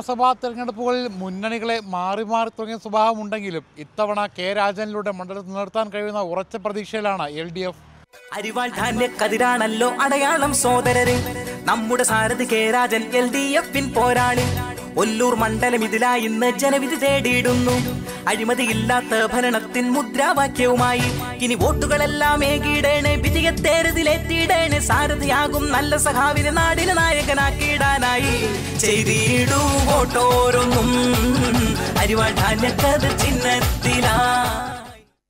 നിയമസഭാ തെരഞ്ഞെടുപ്പുകളിൽ മുന്നണികളെ മാറി മാറി തുടങ്ങിയ സ്വഭാവമുണ്ടെങ്കിലും ഇത്തവണ കെ രാജനിലൂടെ മണ്ഡലത്തിൽ നിർത്താൻ കഴിയുന്ന ഉറച്ച പ്രതീക്ഷയിലാണ് എൽ ഡി എഫ് അരിവാൾ ധാന്യ കതിരാണല്ലോ അടയാളം സോദരരെ നമ്മുടെ സാരഥി K Rajan L D F പോരാളി ഒല്ലൂർ മണ്ഡലം ഇതിലായി ഇന്ന് ജനവിധി തേടിയിടുന്നു അഴിമതിയില്ലാത്ത ഭരണത്തിൻ മുദ്രാവാക്യവുമായി ഇനി വോട്ടുകളെല്ലാം ഏകീടേണ് വിജയ സാരഥിയാകും നല്ല സഹാവിനെ നാടിന് നായകനാക്കിയിടാനായി ചെയ്തിടൂ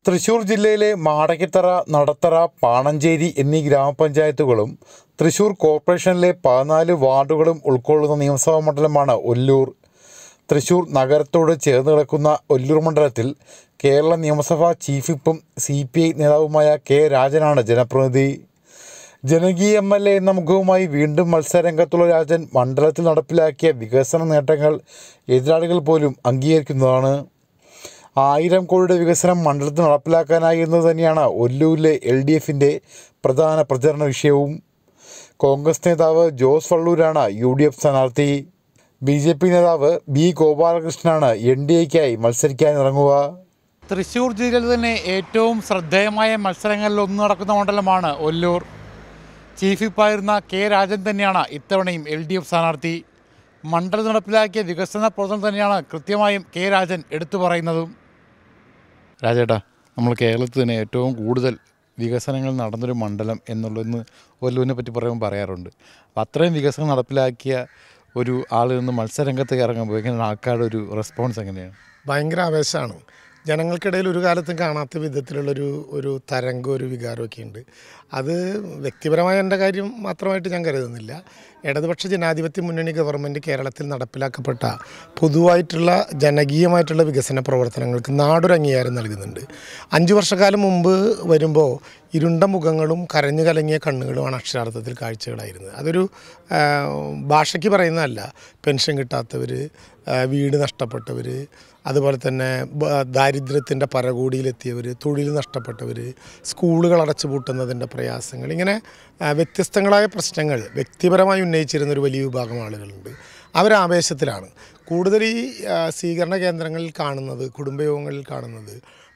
തൃശൂർ ജില്ലയിലെ മാടക്കിത്തറ നടത്തറ പാണഞ്ചേരി എന്നീ ഗ്രാമപഞ്ചായത്തുകളും തൃശൂർ കോർപ്പറേഷനിലെ പതിനാല് വാർഡുകളും ഉൾക്കൊള്ളുന്ന നിയമസഭാ മണ്ഡലമാണ് ഒല്ലൂർ തൃശൂർ നഗരത്തോട് ചേർന്ന് കിടക്കുന്ന ഒല്ലൂർ മണ്ഡലത്തിൽ കേരള നിയമസഭാ ചീഫിപ്പും സി പി ഐ നേതാവുമായ കെ രാജനാണ് ജനപ്രതിനിധി ജനകീയ എം എൽ എ എന്ന മുഖവുമായി വീണ്ടും മത്സരരംഗത്തുള്ള രാജൻ മണ്ഡലത്തിൽ നടപ്പിലാക്കിയ വികസന നേട്ടങ്ങൾ എതിരാളികൾ പോലും അംഗീകരിക്കുന്നതാണ് ആയിരം കോടിയുടെ വികസനം മണ്ഡലത്തിൽ നടപ്പിലാക്കാനായി എന്നത് തന്നെയാണ് ഒല്ലൂരിലെ എൽ ഡി എഫിൻ്റെ പ്രധാന പ്രചരണ വിഷയവും കോൺഗ്രസ് നേതാവ് ജോസ് വള്ളൂരാണ് യു ഡി എഫ് സ്ഥാനാർത്ഥി ബി ജെ പി നേതാവ് ബി ഗോപാലകൃഷ്ണനാണ് എൻ ഡി എക്കായി മത്സരിക്കാനിറങ്ങുക തൃശ്ശൂർ ജില്ലയിൽ തന്നെ ഏറ്റവും ശ്രദ്ധേയമായ മത്സരങ്ങളിൽ ഒന്ന് നടക്കുന്ന മണ്ഡലമാണ് ഒല്ലൂർ ചീഫ് വിപ്പായിരുന്ന കെ രാജൻ തന്നെയാണ് ഇത്തവണയും എൽ ഡി എഫ് സ്ഥാനാർത്ഥി മണ്ഡലം നടപ്പിലാക്കിയ വികസന പ്രവർത്തനം തന്നെയാണ് കൃത്യമായും കെ രാജൻ എടുത്തു പറയുന്നതും രാജേട്ടാ നമ്മൾ കേരളത്തിൽ തന്നെ ഏറ്റവും കൂടുതൽ വികസനങ്ങൾ നടന്നൊരു മണ്ഡലം എന്നുള്ളതെന്ന് ഒല്ലൂനെ പറ്റി പറയുമ്പോൾ പറയാറുണ്ട് അപ്പോൾ അത്രയും വികസനം നടപ്പിലാക്കിയ ഒരു ആളിൽ നിന്ന് മത്സരരംഗത്തേക്ക് ഇറങ്ങുമ്പോൾ എങ്ങനെയാണ് ആൾക്കാരുടെ ഒരു റെസ്പോൺസ് എങ്ങനെയാണ് ഭയങ്കര ആവേശമാണ് ജനങ്ങൾക്കിടയിൽ ഒരു കാലത്തും കാണാത്ത വിധത്തിലുള്ളൊരു ഒരു തരംഗം ഒരു വികാരമൊക്കെ ഉണ്ട് അത് വ്യക്തിപരമായ എൻ്റെ കാര്യം മാത്രമായിട്ട് ഞാൻ കരുതുന്നില്ല ഇടതുപക്ഷ ജനാധിപത്യ മുന്നണി ഗവൺമെൻറ് കേരളത്തിൽ നടപ്പിലാക്കപ്പെട്ട പൊതുവായിട്ടുള്ള ജനകീയമായിട്ടുള്ള വികസന പ്രവർത്തനങ്ങൾക്ക് നാടൊരു അംഗീകാരം നൽകുന്നുണ്ട് അഞ്ച് വർഷക്കാലം മുമ്പ് വരുമ്പോൾ ഇരുണ്ട മുഖങ്ങളും കരഞ്ഞു കലങ്ങിയ കണ്ണുകളുമാണ് അക്ഷരാർത്ഥത്തിൽ കാഴ്ചകളായിരുന്നത് അതൊരു ഭാഷയ്ക്ക് പറയുന്നതല്ല പെൻഷൻ കിട്ടാത്തവർ വീട് നഷ്ടപ്പെട്ടവർ അതുപോലെ തന്നെ ദാരിദ്ര്യത്തിൻ്റെ പരകൂടിയിലെത്തിയവർ തൊഴിൽ നഷ്ടപ്പെട്ടവർ സ്കൂളുകൾ അടച്ചുപൂട്ടുന്നതിൻ്റെ പ്രയാസങ്ങൾ ഇങ്ങനെ വ്യത്യസ്തങ്ങളായ പ്രശ്നങ്ങൾ വ്യക്തിപരമായി ഉന്നയിച്ചിരുന്ന ഒരു വലിയ വിഭാഗം ആളുകളുണ്ട് അവരാവേശത്തിലാണ് കൂടുതൽ ഈ സ്വീകരണ കേന്ദ്രങ്ങളിൽ കാണുന്നത് കുടുംബയോഗങ്ങളിൽ കാണുന്നത്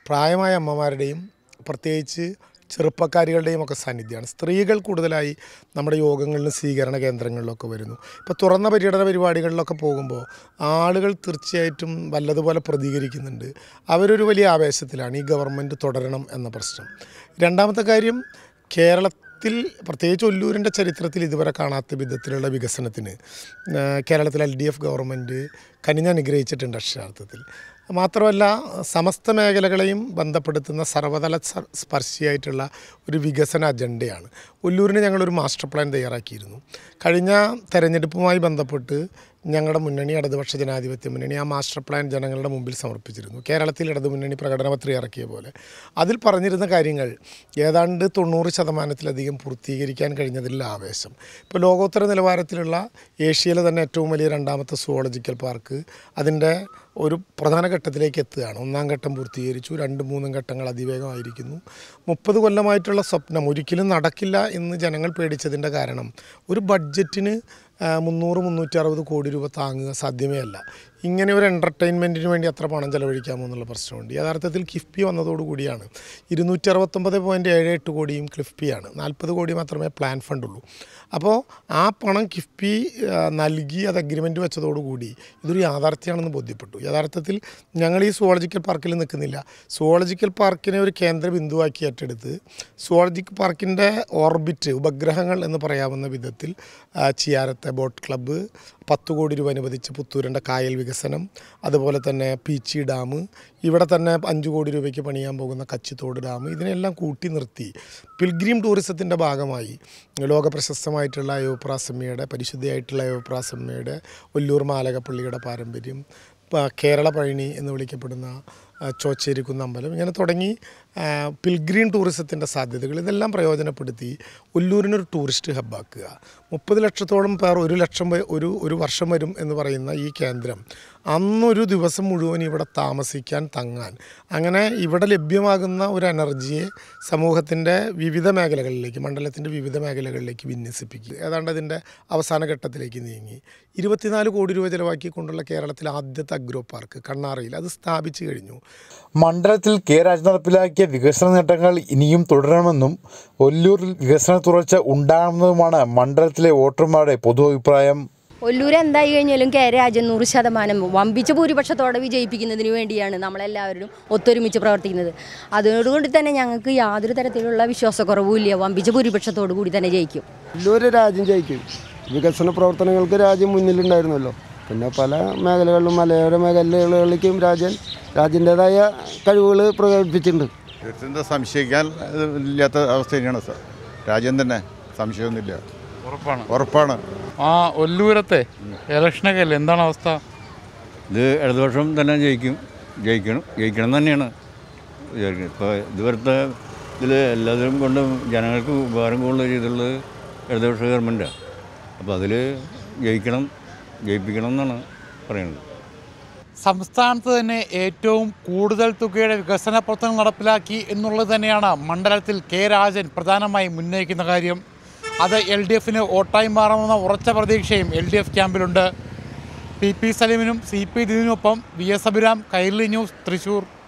പ്രായമായ അമ്മമാരുടെയും പ്രത്യേകിച്ച് ചെറുപ്പക്കാരികളുടെയും ഒക്കെ സാന്നിധ്യമാണ് സ്ത്രീകൾ കൂടുതലായി നമ്മുടെ യോഗങ്ങളിലും സ്വീകരണ കേന്ദ്രങ്ങളിലൊക്കെ വരുന്നു ഇപ്പോൾ തുറന്ന പര്യടന പരിപാടികളിലൊക്കെ പോകുമ്പോൾ ആളുകൾ തീർച്ചയായിട്ടും വല്ലതുപോലെ പ്രതികരിക്കുന്നുണ്ട് അവരൊരു വലിയ ആവേശത്തിലാണ് ഈ ഗവൺമെൻറ് തുടരണം എന്ന പ്രശ്നം രണ്ടാമത്തെ കാര്യം കേരള കേരളത്തിൽ പ്രത്യേകിച്ച് ഒല്ലൂരിൻ്റെ ചരിത്രത്തിൽ ഇതുവരെ കാണാത്ത വിധത്തിലുള്ള വികസനത്തിന് കേരളത്തിൽ എൽ ഡി എഫ് ഗവൺമെൻറ് നിഗ്രഹിച്ചിട്ടുണ്ട് അക്ഷരാർത്ഥത്തിൽ മാത്രമല്ല സമസ്ത മേഖലകളെയും ബന്ധപ്പെടുത്തുന്ന സർവതല സ്പർശിയായിട്ടുള്ള ഒരു വികസന അജണ്ടയാണ് ഉല്ലൂരിന് ഞങ്ങളൊരു മാസ്റ്റർ പ്ലാൻ തയ്യാറാക്കിയിരുന്നു കഴിഞ്ഞ തെരഞ്ഞെടുപ്പുമായി ബന്ധപ്പെട്ട് ഞങ്ങളുടെ മുന്നണി ഇടതുപക്ഷ ജനാധിപത്യ മുന്നണി ആ മാസ്റ്റർ പ്ലാൻ ജനങ്ങളുടെ മുമ്പിൽ സമർപ്പിച്ചിരുന്നു കേരളത്തിൽ ഇടതുമുന്നണി പ്രകടനപത്രിക ഇറക്കിയ പോലെ അതിൽ പറഞ്ഞിരുന്ന കാര്യങ്ങൾ ഏതാണ്ട് തൊണ്ണൂറ് ശതമാനത്തിലധികം പൂർത്തീകരിക്കാൻ കഴിഞ്ഞതിലുള്ള ആവേശം ഇപ്പോൾ ലോകോത്തര നിലവാരത്തിലുള്ള ഏഷ്യയിലെ തന്നെ ഏറ്റവും വലിയ രണ്ടാമത്തെ സുവോളജിക്കൽ പാർക്ക് അതിൻ്റെ ഒരു പ്രധാന ഘട്ടത്തിലേക്ക് എത്തുകയാണ് ഒന്നാം ഘട്ടം പൂർത്തീകരിച്ചു രണ്ട് മൂന്നും ഘട്ടങ്ങൾ അതിവേഗമായിരിക്കുന്നു മുപ്പത് കൊല്ലമായിട്ടുള്ള സ്വപ്നം ഒരിക്കലും നടക്കില്ല എന്ന് ജനങ്ങൾ പേടിച്ചതിൻ്റെ കാരണം ഒരു ബഡ്ജറ്റിന് മുന്നൂറ് മുന്നൂറ്റി അറുപത് കോടി രൂപ താങ്ങുക സാധ്യമേ അല്ല ഇങ്ങനെ ഒരു എൻ്റർടൈൻമെൻറ്റിന് വേണ്ടി അത്ര പണം ചെലവഴിക്കാമോ എന്നുള്ള പ്രശ്നമുണ്ട് യഥാർത്ഥത്തിൽ കിഫ്ബി വന്നതോടുകൂടിയാണ് ഇരുന്നൂറ്റി അറുപത്തൊമ്പത് പോയിൻറ്റ് ഏഴ് എട്ട് കോടിയും കിഫ്ബിയാണ് നാൽപ്പത് കോടി മാത്രമേ പ്ലാൻ ഫണ്ടുള്ളൂ അപ്പോൾ ആ പണം കിഫ്ബി നൽകി അത് അഗ്രിമെൻറ്റ് വെച്ചതോടുകൂടി ഇതൊരു യാഥാർത്ഥ്യമാണെന്ന് ബോധ്യപ്പെട്ടു യഥാർത്ഥത്തിൽ ഞങ്ങൾ ഈ സുവോളജിക്കൽ പാർക്കിൽ നിൽക്കുന്നില്ല സുവോളജിക്കൽ പാർക്കിനെ ഒരു കേന്ദ്ര ബിന്ദുവാക്കി ഏറ്റെടുത്ത് സുവോളജിക്കൽ പാർക്കിൻ്റെ ഓർബിറ്റ് ഉപഗ്രഹങ്ങൾ എന്ന് പറയാവുന്ന വിധത്തിൽ ചിയാരത്തെ ബോട്ട് ക്ലബ്ബ് പത്ത് കോടി രൂപ അനുവദിച്ച് പുത്തൂരിൻ്റെ കായൽ വികസനം അതുപോലെ തന്നെ പീച്ചി ഡാം ഇവിടെ തന്നെ അഞ്ച് കോടി രൂപയ്ക്ക് പണിയാൻ പോകുന്ന കച്ചിത്തോട് ഡാം ഇതിനെല്ലാം കൂട്ടി നിർത്തി പിൽഗ്രീം ടൂറിസത്തിൻ്റെ ഭാഗമായി ലോക പ്രശസ്തമായിട്ടുള്ള അയോപ്രാസമ്മയുടെ പരിശുദ്ധിയായിട്ടുള്ള അയോപ്രാസമ്മയുടെ ഒല്ലൂർ മാലകപ്പള്ളിയുടെ പാരമ്പര്യം കേരള പഴനി എന്ന് വിളിക്കപ്പെടുന്ന ചോച്ചേരി കുന്നമ്പലം ഇങ്ങനെ തുടങ്ങി പിൽഗ്രീൻ ടൂറിസത്തിൻ്റെ സാധ്യതകൾ ഇതെല്ലാം പ്രയോജനപ്പെടുത്തി ഉല്ലൂരിനൊരു ടൂറിസ്റ്റ് ഹബ്ബാക്കുക മുപ്പത് ലക്ഷത്തോളം പേർ ഒരു ലക്ഷം ഒരു ഒരു വർഷം വരും എന്ന് പറയുന്ന ഈ കേന്ദ്രം അന്നൊരു ദിവസം മുഴുവൻ ഇവിടെ താമസിക്കാൻ തങ്ങാൻ അങ്ങനെ ഇവിടെ ലഭ്യമാകുന്ന ഒരു എനർജിയെ സമൂഹത്തിൻ്റെ വിവിധ മേഖലകളിലേക്ക് മണ്ഡലത്തിൻ്റെ വിവിധ മേഖലകളിലേക്ക് വിന്യസിപ്പിക്കുക ഏതാണ്ട് അതിൻ്റെ അവസാന ഘട്ടത്തിലേക്ക് നീങ്ങി ഇരുപത്തിനാല് കോടി രൂപ ചിലവാക്കിക്കൊണ്ടുള്ള കേരളത്തിലെ ആദ്യത്തെ അഗ്രോ പാർക്ക് കണ്ണാറയിൽ അത് സ്ഥാപിച്ചു കഴിഞ്ഞു മണ്ഡലത്തിൽ കെ രാജ് നടപ്പിലാക്കിയ വികസന നേട്ടങ്ങൾ ഇനിയും തുടരണമെന്നും ഒല്ലൂരിൽ വികസന തുടർച്ച ഉണ്ടാകുന്നതുമാണ് മണ്ഡലത്തിലെ വോട്ടർമാരുടെ പൊതു അഭിപ്രായം ഒല്ലൂർ എന്തായി കഴിഞ്ഞാലും കെ രാജൻ നൂറ് ശതമാനം വമ്പിച്ച ഭൂരിപക്ഷത്തോടെ വിജയിപ്പിക്കുന്നതിന് വേണ്ടിയാണ് നമ്മളെല്ലാവരും ഒത്തൊരുമിച്ച് പ്രവർത്തിക്കുന്നത് അതുകൊണ്ട് തന്നെ ഞങ്ങൾക്ക് യാതൊരു തരത്തിലുള്ള വിശ്വാസക്കുറവും ഇല്ല വമ്പിച്ച ഭൂരിപക്ഷത്തോടു കൂടി തന്നെ ജയിക്കും ഒല്ലൂർ രാജ്യം ജയിക്കും വികസന പ്രവർത്തനങ്ങൾക്ക് രാജ്യം മുന്നിലുണ്ടായിരുന്നല്ലോ പിന്നെ പല മേഖലകളിലും മലയോര മേഖലകളിലേക്കും രാജൻ രാജ്യൻ്റെതായ കഴിവുകൾ പ്രകടിപ്പിച്ചിട്ടുണ്ട് സംശയിക്കാൻ ഇല്ലാത്ത അവസ്ഥയാണ് സാർ രാജ്യം തന്നെ സംശയമൊന്നുമില്ല ഉറപ്പാണ് ഉറപ്പാണ് ആ ഒല്ലൂരത്തെ ഇലക്ഷനൊക്കെ അല്ലേ എന്താണ് അവസ്ഥ ഇത് ഇടതുപക്ഷം തന്നെ ജയിക്കും ജയിക്കണം ജയിക്കണം തന്നെയാണ് വിചാരിക്കുന്നത് ഇപ്പോൾ ഇതുവരത്തെ ഇതിൽ എല്ലാത്തിനും കൊണ്ടും ജനങ്ങൾക്ക് ഉപകാരം കൂടുതൽ രീതിയിലുള്ളത് ഇടതുപക്ഷ ഗവൺമെൻറ്റാണ് അപ്പോൾ അതിൽ ജയിക്കണം ജയിപ്പിക്കണം എന്നാണ് പറയുന്നത് സംസ്ഥാനത്ത് തന്നെ ഏറ്റവും കൂടുതൽ തുകയുടെ വികസന പ്രവർത്തനങ്ങൾ നടപ്പിലാക്കി എന്നുള്ളത് തന്നെയാണ് മണ്ഡലത്തിൽ കെ രാജൻ പ്രധാനമായും ഉന്നയിക്കുന്ന കാര്യം അത് എൽ ഡി എഫിന് ഓട്ടായി മാറണമെന്ന ഉറച്ച പ്രതീക്ഷയും എൽ ഡി എഫ് ക്യാമ്പിലുണ്ട് പി പി സലീമിനും സി പി ദിനൊപ്പം V S Abhiram Kairali news Thrissur